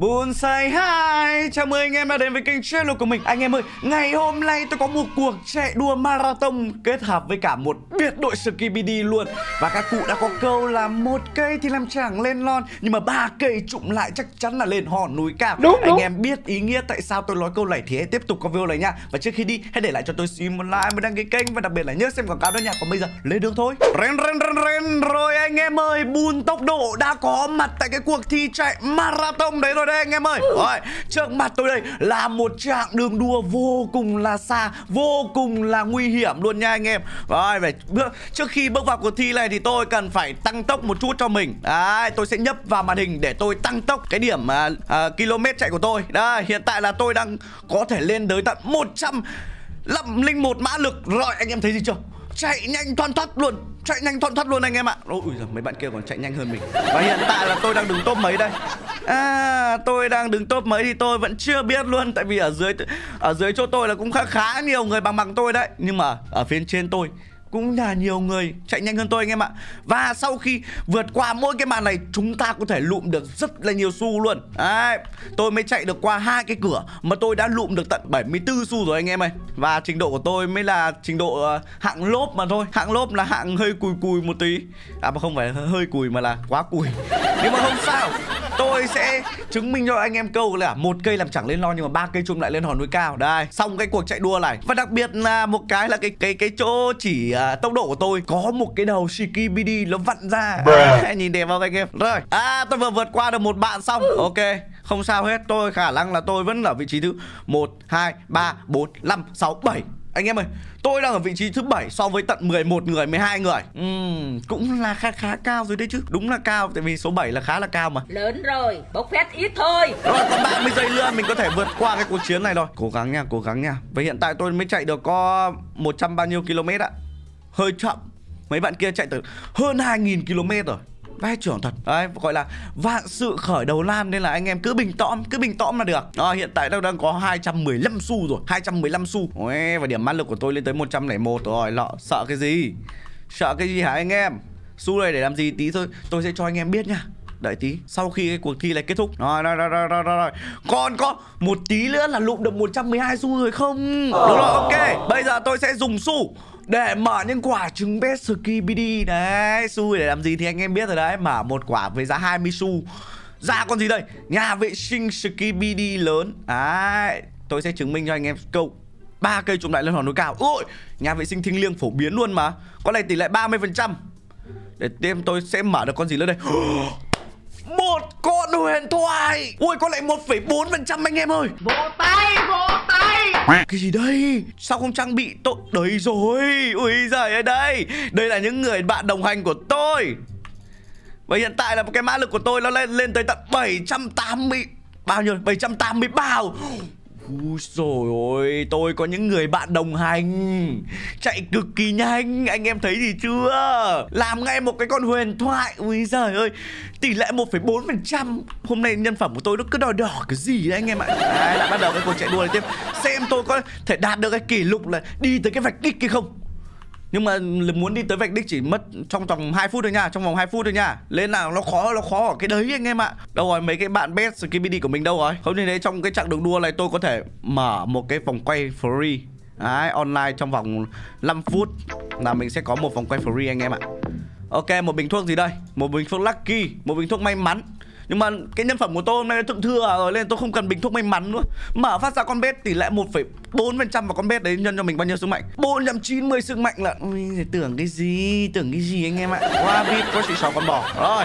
Bonsai hai Chào mừng anh em đã đến với kênh channel của mình Anh em ơi, ngày hôm nay tôi có một cuộc chạy đua marathon Kết hợp với cả một biệt đội skibidi luôn Và các cụ đã có câu là một cây thì làm chẳng lên lon Nhưng mà ba cây trụm lại chắc chắn là lên hòn núi cao đúng, Anh em biết ý nghĩa tại sao tôi nói câu này thì hãy tiếp tục có video này nha Và trước khi đi, hãy để lại cho tôi xin một like một đăng ký kênh Và đặc biệt là nhớ xem quảng cáo đó nha Còn bây giờ, lên đường thôi Ren ren ren ren Rồi anh em ơi, bùn tốc độ đã có mặt tại cái cuộc thi chạy marathon đấy rồi đây anh em ơi Rồi, trước mặt tôi đây là một trạng đường đua vô cùng là xa Vô cùng là nguy hiểm luôn nha anh em Rồi, phải bước trước khi bước vào cuộc thi này thì tôi cần phải tăng tốc một chút cho mình Đấy, tôi sẽ nhấp vào màn hình để tôi tăng tốc cái điểm à, à, km chạy của tôi Đây, hiện tại là tôi đang có thể lên tới tận 100 linh một mã lực Rồi, anh em thấy gì chưa? chạy nhanh thoăn thoắt luôn chạy nhanh thoăn thoắt luôn anh em ạ ôi giời, mấy bạn kia còn chạy nhanh hơn mình và hiện tại là tôi đang đứng top mấy đây à tôi đang đứng top mấy thì tôi vẫn chưa biết luôn tại vì ở dưới ở dưới chỗ tôi là cũng khá khá nhiều người bằng bằng tôi đấy nhưng mà ở phía trên tôi cũng là nhiều người chạy nhanh hơn tôi anh em ạ Và sau khi vượt qua mỗi cái màn này Chúng ta có thể lụm được rất là nhiều xu luôn Đấy, Tôi mới chạy được qua hai cái cửa Mà tôi đã lụm được tận 74 xu rồi anh em ơi Và trình độ của tôi mới là trình độ uh, hạng lốp mà thôi Hạng lốp là hạng hơi cùi cùi một tí À mà không phải hơi cùi mà là quá cùi Nhưng mà không sao Tôi sẽ chứng minh cho anh em câu là một cây làm chẳng lên lo nhưng mà ba cây chôm lại lên hòn núi cao đây xong cái cuộc chạy đua này và đặc biệt là một cái là cái cái cái chỗ chỉ ờ, À, tốc độ của tôi có một cái đầu Shikibidi nó vặn ra à, nhìn đẹp không anh em rồi à tôi vừa vượt qua được một bạn xong ừ. ok không sao hết tôi khả năng là tôi vẫn ở vị trí thứ một hai ba bốn năm sáu bảy anh em ơi, tôi đang ở vị trí thứ bảy so với tận 11 người, 12 người uhm, Cũng là khá khá cao rồi đấy chứ Đúng là cao, tại vì số 7 là khá là cao mà Lớn rồi, bốc phét ít thôi Rồi, còn 30 giây nữa mình có thể vượt qua cái cuộc chiến này rồi Cố gắng nha, cố gắng nha Và hiện tại tôi mới chạy được có 100 bao nhiêu km ạ hơi chậm mấy bạn kia chạy từ hơn 2.000 km rồi vai trưởng thật đấy gọi là vạn sự khởi đầu lam nên là anh em cứ bình tõm cứ bình tõm là được à, hiện tại đang đang có 215 xu rồi 215 xu Ôi, và điểm ăn lực của tôi lên tới 101 rồi lọ sợ cái gì sợ cái gì hả anh em xu này để làm gì tí thôi tôi sẽ cho anh em biết nha đợi tí sau khi cái cuộc thi này kết thúc rồi rồi rồi rồi rồi, rồi. còn có một tí nữa là lụm được 112 xu rồi không đúng rồi ok bây giờ tôi sẽ dùng xu để mở những quả trứng best skibidi đấy su để làm gì thì anh em biết rồi đấy mở một quả với giá 20 xu ra dạ, con gì đây nhà vệ sinh skibidi lớn đấy tôi sẽ chứng minh cho anh em câu ba cây trộm đại lên hòn núi cao ôi nhà vệ sinh thiêng liêng phổ biến luôn mà con này tỷ lệ 30% để tiêm tôi sẽ mở được con gì nữa đây một con huyền thoại ui con lại trăm anh em ơi vỗ tay vỗ cái gì đây? Sao không trang bị tôi? Đấy rồi. Ui giời ơi đây. Đây là những người bạn đồng hành của tôi. Và hiện tại là cái mã lực của tôi nó lên lên tới tận 780 bao nhiêu? 783. Úi dồi ôi, tôi có những người bạn đồng hành Chạy cực kỳ nhanh, anh em thấy gì chưa Làm ngay một cái con huyền thoại ui giời ơi, tỷ lệ 1,4% Hôm nay nhân phẩm của tôi nó cứ đỏ đỏ cái gì đấy anh em ạ Đấy, lại bắt đầu cái cuộc chạy đua này tiếp Xem tôi có thể đạt được cái kỷ lục là đi tới cái vạch đích kia không nhưng mà muốn đi tới vạch đích chỉ mất trong vòng 2 phút thôi nha trong vòng 2 phút thôi nha lên nào nó khó nó khó ở cái đấy anh em ạ đâu rồi mấy cái bạn best skibidi của mình đâu rồi không như thế trong cái chặng đường đua này tôi có thể mở một cái vòng quay free Đấy, online trong vòng 5 phút là mình sẽ có một vòng quay free anh em ạ Ok, một bình thuốc gì đây? Một bình thuốc Lucky, một bình thuốc may mắn nhưng mà cái nhân phẩm của tôi hôm nay thượng thừa rồi nên tôi không cần bình thuốc may mắn nữa mở phát ra con bét tỷ lệ 1,4% và con bét đấy nhân cho mình bao nhiêu sức mạnh bốn trăm chín mươi sức mạnh là Ui, tưởng cái gì tưởng cái gì anh em ạ qua vịt có chỉ sáu con bò rồi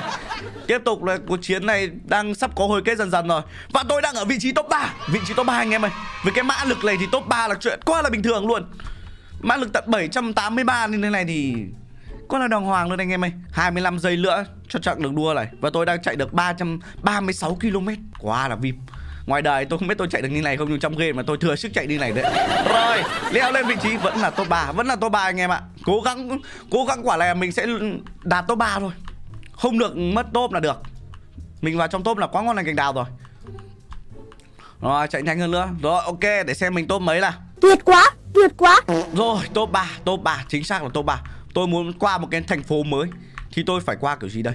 tiếp tục là cuộc chiến này đang sắp có hồi kết dần dần rồi và tôi đang ở vị trí top 3 vị trí top 3 anh em ơi với cái mã lực này thì top 3 là chuyện quá là bình thường luôn mã lực tận 783 nên thế này thì con là đồng hoàng luôn anh em ơi 25 giây nữa cho chặng đường đua này Và tôi đang chạy được 336 km Quá là vip Ngoài đời tôi không biết tôi chạy được như này không Nhưng trong game mà tôi thừa sức chạy đi này đấy Rồi leo lên vị trí vẫn là top 3 Vẫn là top 3 anh em ạ Cố gắng cố gắng quả này mình sẽ đạt top 3 thôi Không được mất top là được Mình vào trong top là quá ngon lành cành đào rồi Rồi chạy nhanh hơn nữa Rồi ok để xem mình top mấy là Tuyệt quá tuyệt quá Rồi top 3 top 3 chính xác là top 3 Tôi muốn qua một cái thành phố mới Thì tôi phải qua kiểu gì đây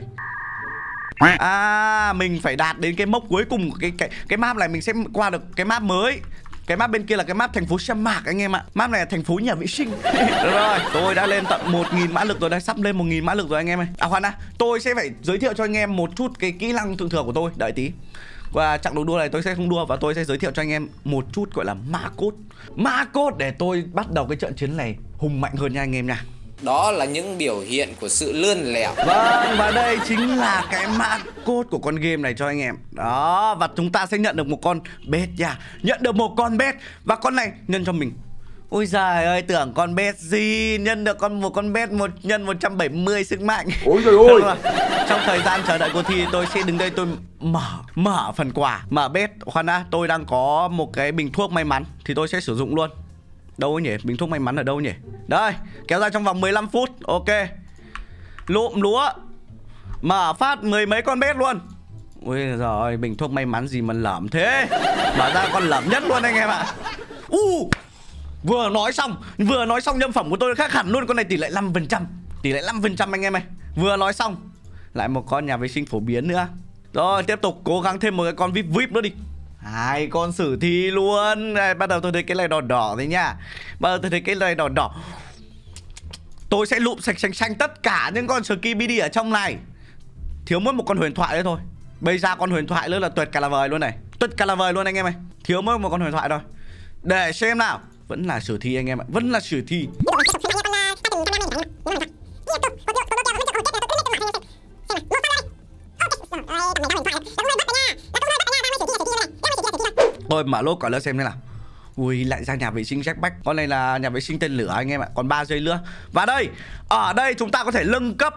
À mình phải đạt đến cái mốc cuối cùng cái, cái cái map này mình sẽ qua được cái map mới cái map bên kia là cái map thành phố Sâm Mạc anh em ạ Map này là thành phố nhà vệ sinh rồi, tôi đã lên tận một nghìn mã lực rồi Đang sắp lên một nghìn mã lực rồi anh em ơi À khoan đã, tôi sẽ phải giới thiệu cho anh em một chút cái kỹ năng thượng thừa của tôi Đợi tí và chặng đấu đua này tôi sẽ không đua và tôi sẽ giới thiệu cho anh em một chút gọi là ma cốt ma cốt để tôi bắt đầu cái trận chiến này hùng mạnh hơn nha anh em nha đó là những biểu hiện của sự lươn lẹo Vâng, và đây chính là cái mã cốt của con game này cho anh em Đó, và chúng ta sẽ nhận được một con bet nha Nhận được một con bet Và con này nhân cho mình Ôi giời ơi, tưởng con bet gì Nhân được con một con bet một nhân 170 sức mạnh Ôi trời ơi vâng, Trong thời gian chờ đợi cuộc thi tôi sẽ đứng đây tôi mở mở phần quà Mở bet khoan đã, tôi đang có một cái bình thuốc may mắn Thì tôi sẽ sử dụng luôn Đâu nhỉ? Bình thuốc may mắn ở đâu nhỉ? Đây, kéo ra trong vòng 15 phút. Ok. Lụm lúa. Mở phát mười mấy con bét luôn. Ui giời bình thuốc may mắn gì mà lởm thế. Nói ra con lởm nhất luôn anh em ạ. U. Uh, vừa nói xong, vừa nói xong nhân phẩm của tôi khác hẳn luôn con này tỷ lệ 5%. Tỷ lệ 5% anh em ơi. Vừa nói xong lại một con nhà vệ sinh phổ biến nữa. Rồi tiếp tục cố gắng thêm một cái con VIP VIP nữa đi hai con sử thi luôn này, bắt đầu tôi thấy cái này đỏ đỏ rồi nha bắt đầu tôi thấy cái này đỏ đỏ tôi sẽ lụm sạch xanh xanh tất cả những con ski bd ở trong này thiếu mất một con huyền thoại nữa thôi bây giờ con huyền thoại nữa là tuyệt cả là vời luôn này tuyệt cả là vời luôn anh em ơi thiếu mất một con huyền thoại rồi để xem nào vẫn là sử thi anh em ạ vẫn là sử thi Tôi mở lốt quả lửa xem thế nào Ui lại ra nhà vệ sinh Jackpack Con này là nhà vệ sinh tên lửa anh em ạ Còn 3 giây nữa Và đây Ở đây chúng ta có thể nâng cấp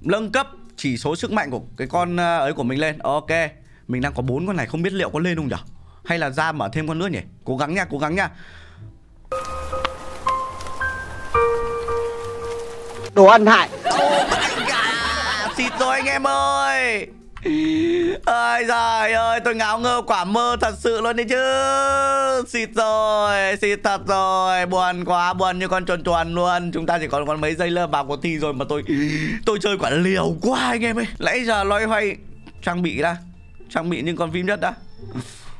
Nâng cấp chỉ số sức mạnh của cái con à, ấy của mình lên Ok Mình đang có bốn con này không biết liệu có lên không nhỉ Hay là ra mở thêm con nữa nhỉ Cố gắng nha cố gắng nha Đồ ăn hại oh my God. Xịt rồi anh em ơi ơi trời ơi tôi ngáo ngơ quả mơ thật sự luôn đấy chứ xịt rồi xịt thật rồi buồn quá buồn như con chuồn chuồn luôn chúng ta chỉ còn còn mấy giây lơ vào cuộc thi rồi mà tôi tôi chơi quả liều quá anh em ơi nãy giờ loay hoay trang bị đã trang bị những con phim nhất đã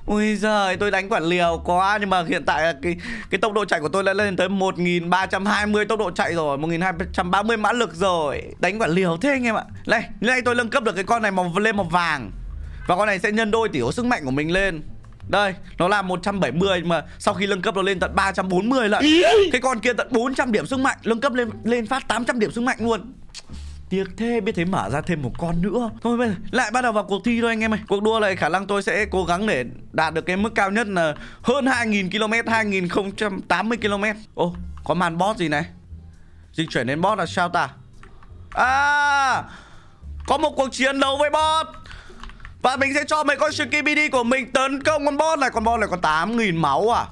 Ui giời, tôi đánh quản liều quá nhưng mà hiện tại cái cái tốc độ chạy của tôi đã lên tới 1320 tốc độ chạy rồi, 1230 mã lực rồi. Đánh quản liều thế anh em ạ. Này, nay tôi nâng cấp được cái con này màu lên màu vàng. Và con này sẽ nhân đôi tỷ số sức mạnh của mình lên. Đây, nó là 170 mà sau khi nâng cấp nó lên tận 340 lại Cái con kia tận 400 điểm sức mạnh, nâng cấp lên lên phát 800 điểm sức mạnh luôn. Tiếc thế biết thế mở ra thêm một con nữa Thôi bây giờ lại bắt đầu vào cuộc thi thôi anh em ơi Cuộc đua này khả năng tôi sẽ cố gắng để đạt được cái mức cao nhất là hơn 2.000 km 2.080 km Ô oh, có màn boss gì này Dịch chuyển đến boss là sao ta À Có một cuộc chiến đấu với boss Và mình sẽ cho mấy con đi của mình tấn công con boss này Con boss này có 8.000 máu à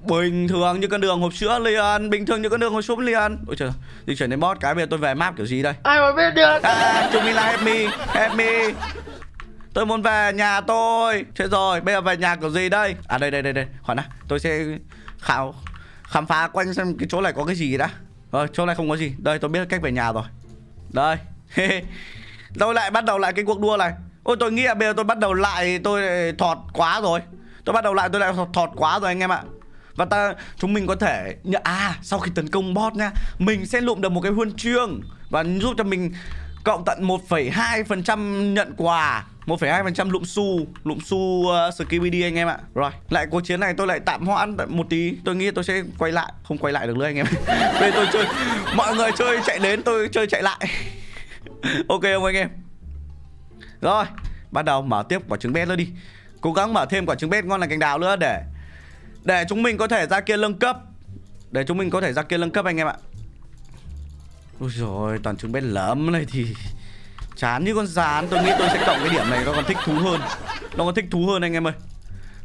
Bình thường như con đường hộp sữa liền Bình thường như con đường hộp sữa liền Ôi trời Dịch chuyển đến bot cái bây giờ tôi về map kiểu gì đây Ai mà biết được à, Chúng mình là help me Help me Tôi muốn về nhà tôi Chết rồi Bây giờ về nhà kiểu gì đây À đây đây đây đây Khoan đã Tôi sẽ khảo Khám phá quanh xem cái chỗ này có cái gì đã Rồi ờ, chỗ này không có gì Đây tôi biết cách về nhà rồi Đây Tôi lại bắt đầu lại cái cuộc đua này Ôi tôi nghĩ là bây giờ tôi bắt đầu lại Tôi thọt quá rồi Tôi bắt đầu lại tôi lại thọt quá rồi anh em ạ và ta chúng mình có thể à sau khi tấn công bot nha mình sẽ lụm được một cái huân chương và giúp cho mình cộng tận 1,2% phần trăm nhận quà 1,2% phần trăm lụm xu Lụm xu uh, ờ, skibidi anh em ạ Rồi Lại cuộc chiến này tôi lại tạm hoãn một tí Tôi nghĩ tôi sẽ quay lại Không quay lại được nữa anh em Bây tôi chơi Mọi người chơi chạy đến tôi chơi chạy lại Ok không anh em Rồi Bắt đầu mở tiếp quả trứng bét nữa đi Cố gắng mở thêm quả trứng bét ngon là cành đào nữa để để chúng mình có thể ra kia lâng cấp Để chúng mình có thể ra kia lâng cấp anh em ạ Ôi rồi toàn chúng bé lấm này thì Chán như con rán Tôi nghĩ tôi sẽ cộng cái điểm này nó còn thích thú hơn Nó còn thích thú hơn anh em ơi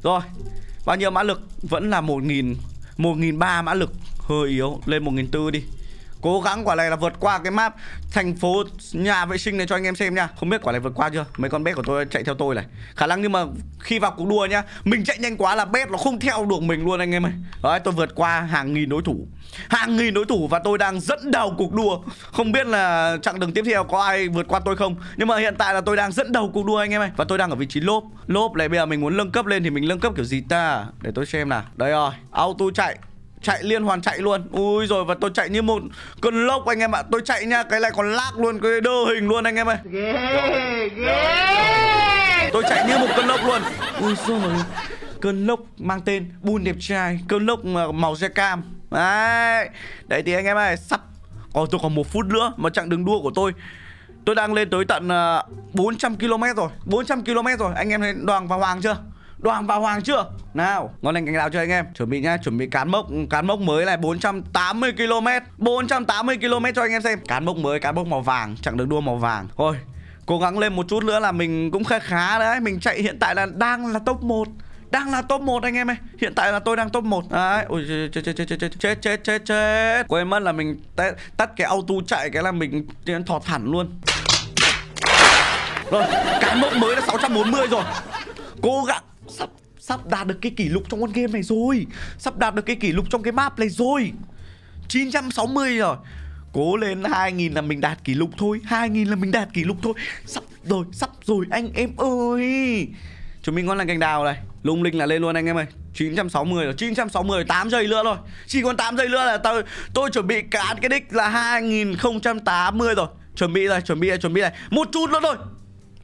Rồi Bao nhiêu mã lực Vẫn là 1.000 1.300 mã lực Hơi yếu Lên 1.400 đi Cố gắng quả này là vượt qua cái map Thành phố nhà vệ sinh này cho anh em xem nha Không biết quả này vượt qua chưa Mấy con bé của tôi chạy theo tôi này Khả năng nhưng mà khi vào cuộc đua nhá Mình chạy nhanh quá là bé nó không theo được mình luôn anh em ơi Đấy tôi vượt qua hàng nghìn đối thủ Hàng nghìn đối thủ và tôi đang dẫn đầu cuộc đua Không biết là chặng đường tiếp theo có ai vượt qua tôi không Nhưng mà hiện tại là tôi đang dẫn đầu cuộc đua anh em ơi Và tôi đang ở vị trí lốp Lốp này bây giờ mình muốn nâng cấp lên thì mình nâng cấp kiểu gì ta Để tôi xem nào Đây rồi Auto chạy chạy liên hoàn chạy luôn ui rồi và tôi chạy như một cơn lốc anh em ạ tôi chạy nha cái này còn lag luôn cái đơ hình luôn anh em ơi tôi chạy như một cơn lốc luôn ui rồi cơn lốc mang tên bun đẹp trai cơn lốc màu da cam đấy đấy thì anh em ơi sắp ồ tôi còn một phút nữa mà chặng đường đua của tôi tôi đang lên tới tận 400 ờ, km rồi 400 km rồi anh em thấy đoàn và hoàng chưa Đoàn vào hoàng chưa? Nào, ngon lành cảnh đào cho anh em. Chuẩn bị nhá, chuẩn bị cán mốc, cán mốc mới này 480 km. 480 km cho anh em xem. Cán mốc mới, cán mốc màu vàng, chẳng được đua màu vàng. Thôi, cố gắng lên một chút nữa là mình cũng khá khá đấy. Mình chạy hiện tại là đang là top 1 đang là top 1 anh em ơi. Hiện tại là tôi đang top 1. Đấy. Ôi chết chết chết chết chết chết chết chết. Quên mất là mình tắt cái auto chạy cái là mình thọt hẳn luôn. Rồi, cán mốc mới là 640 rồi. Cố gắng sắp sắp đạt được cái kỷ lục trong con game này rồi Sắp đạt được cái kỷ lục trong cái map này rồi 960 rồi Cố lên 2.000 là mình đạt kỷ lục thôi 2.000 là mình đạt kỷ lục thôi Sắp rồi, sắp rồi anh em ơi Chúng mình ngon lành cành đào này Lung linh là lên luôn anh em ơi 960 là 960 8 giây nữa rồi, Chỉ còn 8 giây nữa là tôi tôi chuẩn bị cán cái đích là 2080 rồi Chuẩn bị rồi, chuẩn bị rồi, chuẩn bị này, Một chút nữa thôi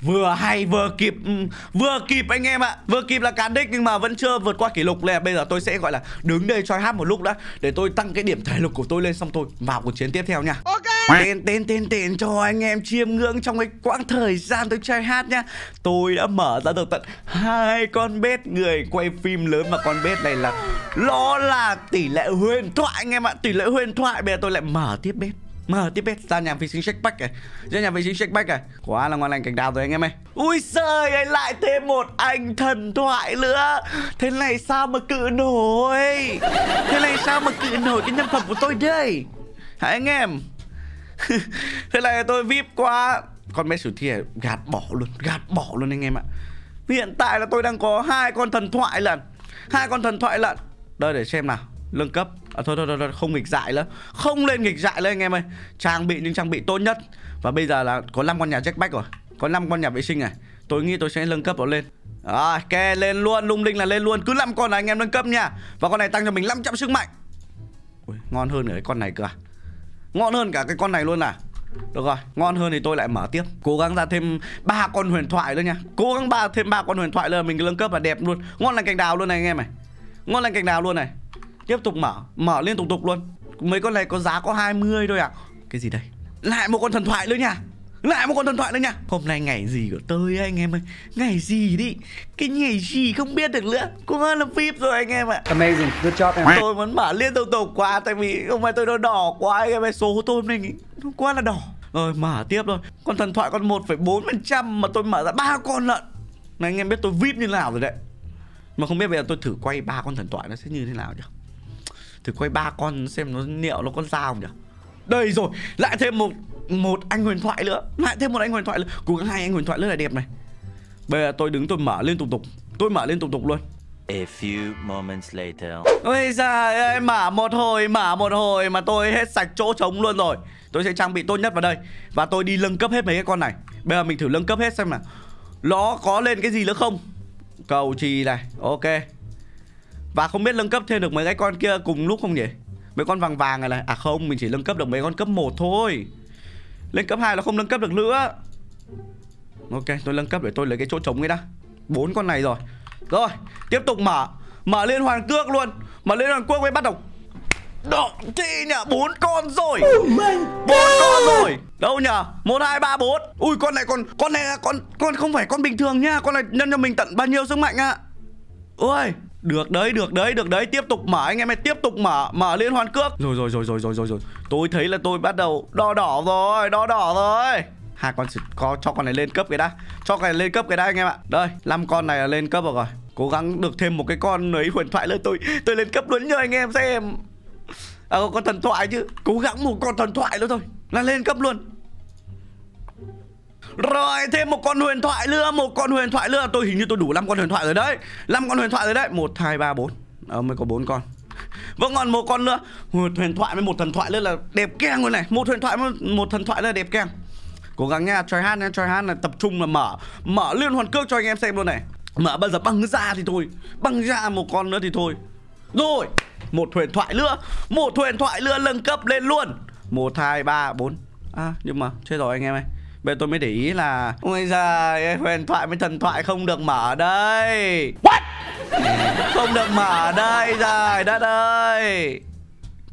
Vừa hay vừa kịp ừ, Vừa kịp anh em ạ Vừa kịp là cán đích nhưng mà vẫn chưa vượt qua kỷ lục Nên bây giờ tôi sẽ gọi là đứng đây cho hát một lúc đã Để tôi tăng cái điểm thể lực của tôi lên xong tôi vào cuộc chiến tiếp theo nha Ok Tên tên tên tên cho anh em chiêm ngưỡng trong cái quãng thời gian tôi chơi hát nhá Tôi đã mở ra được tận hai con bếp người quay phim lớn mà con bếp này là Nó là tỷ lệ huyền thoại anh em ạ Tỷ lệ huyền thoại Bây giờ tôi lại mở tiếp bếp mà tiếp hết ra nhà vệ sinh check back này Ra nhà vệ sinh check back này Quá là ngon lành cảnh đào rồi anh em ơi Ui giời ơi lại thêm một anh thần thoại nữa Thế này sao mà cự nổi Thế này sao mà cự nổi cái nhân phẩm của tôi đây Hả anh em Thế này tôi vip quá Con bé sử thi này gạt bỏ luôn Gạt bỏ luôn anh em ạ Hiện tại là tôi đang có hai con thần thoại lận hai con thần thoại lận Đây để xem nào Lương cấp à, thôi, thôi thôi thôi không nghịch dại nữa Không lên nghịch dại nữa anh em ơi Trang bị những trang bị tốt nhất Và bây giờ là có 5 con nhà jackpack rồi Có 5 con nhà vệ sinh này Tôi nghĩ tôi sẽ nâng cấp nó lên à, Ok lên luôn lung linh là lên luôn Cứ 5 con là anh em nâng cấp nha Và con này tăng cho mình 500 sức mạnh Ui, Ngon hơn cái con này cơ à Ngon hơn cả cái con này luôn à được rồi, ngon hơn thì tôi lại mở tiếp Cố gắng ra thêm ba con huyền thoại nữa nha Cố gắng ba thêm ba con huyền thoại nữa Mình nâng cấp là đẹp luôn Ngon lành cành đào luôn này anh em này Ngon lành cành đào luôn này Tiếp tục mở Mở liên tục tục luôn Mấy con này có giá có 20 thôi à Cái gì đây Lại một con thần thoại nữa nha lại một con thần thoại nữa nha Hôm nay ngày gì của tôi anh em ơi Ngày gì đi Cái ngày gì không biết được nữa Quá là vip rồi anh em ạ Amazing, good job em Tôi muốn mở liên tục tục quá Tại vì hôm nay tôi nó đỏ quá anh em ơi Số tôi hôm nay nó quá là đỏ Rồi mở tiếp thôi Con thần thoại con 1,4% mà tôi mở ra ba con lận Này anh em biết tôi vip như nào rồi đấy Mà không biết bây giờ tôi thử quay ba con thần thoại nó sẽ như thế nào chưa thử quay ba con xem nó liệu nó con sao không nhỉ đây rồi lại thêm một một anh huyền thoại nữa lại thêm một anh huyền thoại nữa cố gắng hai anh huyền thoại rất là đẹp này bây giờ tôi đứng tôi mở lên tục tục tôi mở lên tục tục luôn A few moments later. Ôi giời ơi, mở một hồi, mở một hồi mà tôi hết sạch chỗ trống luôn rồi. Tôi sẽ trang bị tốt nhất vào đây và tôi đi nâng cấp hết mấy cái con này. Bây giờ mình thử nâng cấp hết xem nào. Nó có lên cái gì nữa không? Cầu trì này. Ok. Và không biết nâng cấp thêm được mấy cái con kia cùng lúc không nhỉ Mấy con vàng vàng này này À không mình chỉ nâng cấp được mấy con cấp 1 thôi Lên cấp 2 là không nâng cấp được nữa Ok tôi nâng cấp để tôi lấy cái chỗ trống ấy đã bốn con này rồi Rồi tiếp tục mở Mở liên hoàn cước luôn Mở liên hoàn cước mới bắt đầu Đó chị nhỉ bốn con rồi bốn con rồi Đâu nhở? 1 2 3 4. Ui con này con con này là con con không phải con bình thường nha. Con này nhân cho mình tận bao nhiêu sức mạnh ạ? À? Ui, được đấy, được đấy, được đấy Tiếp tục mở anh em ơi, tiếp tục mở Mở liên hoàn cước Rồi, rồi, rồi, rồi, rồi, rồi, rồi Tôi thấy là tôi bắt đầu đo đỏ rồi, đo đỏ rồi Hai con có cho con này lên cấp cái đã Cho con này lên cấp cái đã anh em ạ Đây, năm con này là lên cấp rồi rồi Cố gắng được thêm một cái con ấy huyền thoại nữa Tôi tôi lên cấp luôn nhờ anh em xem À, con thần thoại chứ Cố gắng một con thần thoại nữa thôi Là lên cấp luôn rồi thêm một con huyền thoại nữa Một con huyền thoại nữa Tôi hình như tôi đủ 5 con huyền thoại rồi đấy 5 con huyền thoại rồi đấy 1, 2, 3, 4 Ờ mới có 4 con Vẫn còn một con nữa Một huyền thoại với một thần thoại nữa là đẹp keng luôn này Một huyền thoại với một thần thoại nữa là đẹp keng Cố gắng nha Try hard nha Try hard là tập trung là mở Mở liên hoàn cước cho anh em xem luôn này Mở bây giờ băng ra thì thôi Băng ra một con nữa thì thôi Rồi Một huyền thoại nữa Một huyền thoại nữa nâng cấp lên luôn 1, 2, 3, 4 À nhưng mà chết rồi anh em ơi Bây tôi mới để ý là Ôi giời, huyền thoại với thần thoại không được mở đây What? không được mở đây rồi đất ơi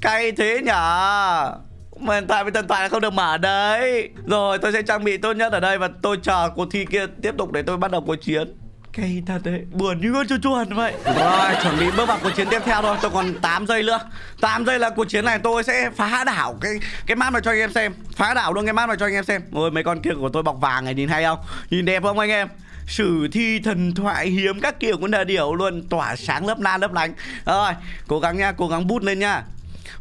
Cay thế nhở mà hiện tại với thần thoại không được mở đây, Rồi tôi sẽ trang bị tốt nhất ở đây Và tôi chờ cuộc thi kia tiếp tục để tôi bắt đầu cuộc chiến Cây thật đấy, buồn như con chuồn chuồn vậy Rồi, chuẩn bị bước vào cuộc chiến tiếp theo thôi Tôi còn 8 giây nữa 8 giây là cuộc chiến này tôi sẽ phá đảo cái cái map này cho anh em xem Phá đảo luôn cái map này cho anh em xem Ôi, mấy con kia của tôi bọc vàng này nhìn hay không Nhìn đẹp không anh em sử thi thần thoại hiếm các kiểu con đà điểu luôn tỏa sáng lớp la lớp lánh rồi cố gắng nha cố gắng bút lên nha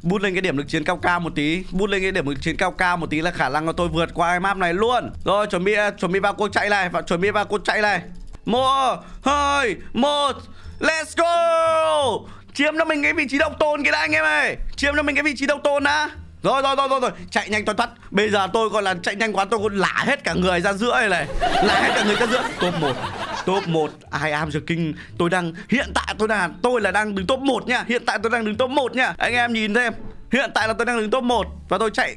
bút lên cái điểm lực chiến cao cao một tí bút lên cái điểm lực chiến cao cao một tí là khả năng của tôi vượt qua cái map này luôn rồi chuẩn bị chuẩn bị vào cuộc chạy này và chuẩn bị vào cuộc chạy này một hai một let's go chiếm cho mình cái vị trí độc tôn cái đã anh em ơi chiếm cho mình cái vị trí độc tôn đã rồi rồi rồi rồi rồi chạy nhanh toàn thoát bây giờ tôi gọi là chạy nhanh quá tôi còn lả hết cả người ra giữa này này lả hết cả người ra giữa top một top 1 I am the king tôi đang hiện tại tôi là tôi là đang đứng top 1 nha hiện tại tôi đang đứng top 1 nha anh em nhìn xem hiện tại là tôi đang đứng top 1 và tôi chạy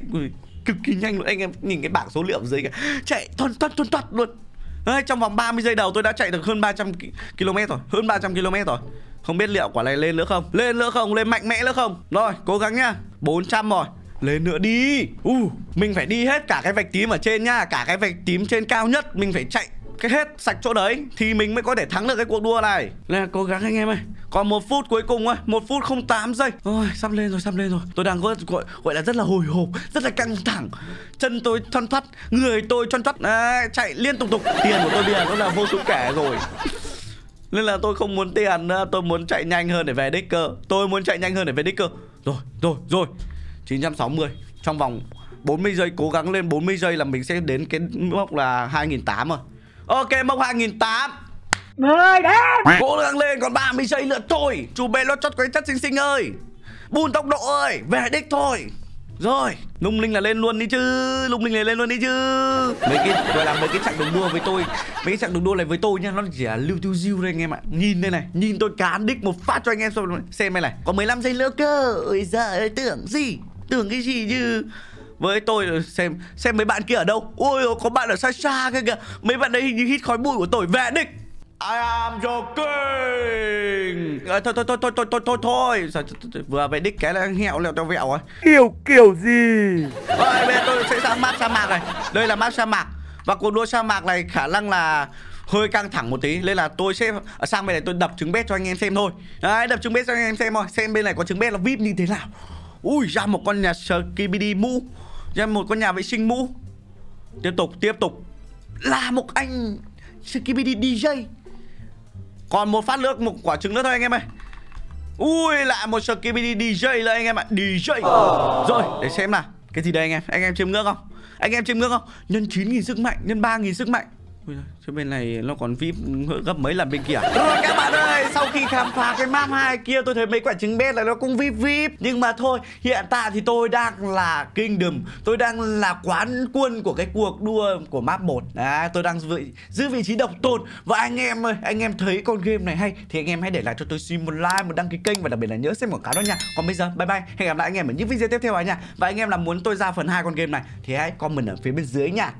cực kỳ nhanh luôn anh em nhìn cái bảng số liệu dưới kìa chạy toàn toàn toàn toàn luôn Đấy, trong vòng 30 giây đầu tôi đã chạy được hơn 300 km rồi Hơn 300 km rồi Không biết liệu quả này lên nữa không Lên nữa không, lên mạnh mẽ nữa không Rồi, cố gắng nhá 400 rồi lên nữa đi uh, Mình phải đi hết cả cái vạch tím ở trên nha Cả cái vạch tím trên cao nhất Mình phải chạy cái hết sạch chỗ đấy thì mình mới có thể thắng được cái cuộc đua này nên là cố gắng anh em ơi còn một phút cuối cùng thôi một phút không tám giây ôi sắp lên rồi sắp lên rồi tôi đang gọi, gọi gọi là rất là hồi hộp rất là căng thẳng chân tôi thoăn thoắt người tôi thoăn thoắt à, chạy liên tục tục tiền của tôi bây giờ nó là vô số kẻ rồi nên là tôi không muốn tiền nữa tôi muốn chạy nhanh hơn để về đích cơ tôi muốn chạy nhanh hơn để về đích cơ rồi rồi rồi 960 trong vòng 40 giây cố gắng lên 40 giây là mình sẽ đến cái mốc là 2008 rồi ok mốc hai nghìn tám mười cố gắng lên còn 30 giây nữa thôi chú bé lót chót quấy chất xinh xinh ơi bùn tốc độ ơi về đích thôi rồi, lung linh là lên luôn đi chứ Lung linh là lên luôn đi chứ Mấy cái, gọi là mấy cái chặng đường đua với tôi Mấy cái chặng đường đua này với tôi nha Nó chỉ là lưu tiêu diêu đây anh em ạ Nhìn đây này, nhìn tôi cán đích một phát cho anh em xem này Có 15 giây nữa cơ Ôi giời ơi, tưởng gì Tưởng cái gì chứ với tôi xem xem mấy bạn kia ở đâu ôi có bạn ở xa xa kia kìa mấy bạn đấy hình như hít khói bụi của tôi về địch I am your king à, thôi, thôi, thôi, thôi, thôi, thôi, thôi, thôi Vừa về đích cái là hẹo lẹo tao vẹo rồi Kiểu kiểu gì ờ, Bây giờ tôi sẽ sang map sa mạc này Đây là map sa mạc Và cuộc đua sa mạc này khả năng là hơi căng thẳng một tí nên là tôi sẽ sang bên này tôi đập trứng bét cho anh em xem thôi đấy đập trứng bét cho anh em xem thôi xem bên này có trứng bét là vip như thế nào ui ra một con nhà skibidi mu rồi dạ, một con nhà vệ sinh mũ Tiếp tục, tiếp tục Là một anh Skibidi DJ Còn một phát nữa, một quả trứng nữa thôi anh em ơi Ui, lại một Skibidi DJ nữa anh em ạ à. DJ Rồi, để xem nào Cái gì đây anh em, anh em chiếm ngưỡng không? Anh em chiếm ngưỡng không? Nhân 9.000 sức mạnh, nhân 3.000 sức mạnh Chứ bên này nó còn VIP gấp mấy lần bên kia Rồi các bạn ơi Sau khi khám phá cái map 2 kia Tôi thấy mấy quả trứng bét là nó cũng VIP VIP Nhưng mà thôi Hiện tại thì tôi đang là Kingdom Tôi đang là quán quân của cái cuộc đua của map 1 Đấy, Tôi đang giữ, giữ vị trí độc tôn Và anh em ơi Anh em thấy con game này hay Thì anh em hãy để lại cho tôi xin một like Một đăng ký kênh Và đặc biệt là nhớ xem quảng cáo đó nha Còn bây giờ bye bye Hẹn gặp lại anh em ở những video tiếp theo nha Và anh em là muốn tôi ra phần 2 con game này Thì hãy comment ở phía bên dưới nha